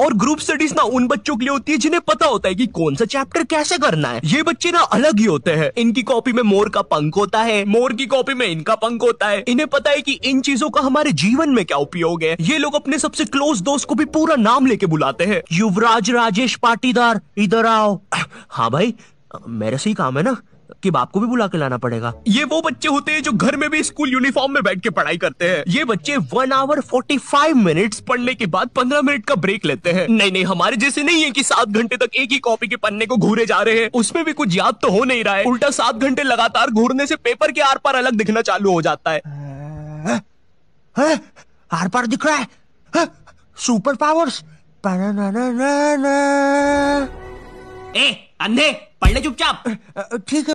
और group studies ना उन बच्चों के लिए होती है जिन्हें पता होता है कि कौन सा चैप्टर कैसे करना है ये बच्चे ना अलग ही होते हैं इनकी कॉपी में मोर का पंख होता है मोर की कॉपी में इनका पंख होता है इन्हें पता है कि इन चीजों का हमारे जीवन में क्या उपयोग है ये लोग अपने सबसे क्लोज दोस्त को भी पूरा नाम लेके बुलाते हैं युवराज राजेश पाटीदार इधर आओ हाँ भाई मेरे से ही काम है ना कि बाप को भी बुला के लाना पड़ेगा ये वो बच्चे होते हैं जो घर में भी स्कूल यूनिफॉर्म में बैठ के पढ़ाई करते हैं ये बच्चे one hour forty five minute पढ़ने के बाद पंद्रह मिनट का ब्रेक लेते हैं नहीं नहीं हमारे जैसे नहीं है की सात घंटे तक एक ही कॉपी के पन्ने को घूरे जा रहे हैं उसमें भी कुछ याद तो हो नहीं रहा है उल्टा सात घंटे लगातार घूरने से पेपर के आर पार अलग दिखना चालू हो जाता है हाँ? हाँ? आर पार दिख रहा है सुपर हाँ? पावर्स ए अंधे पढ़ ले चुपचाप ठीक है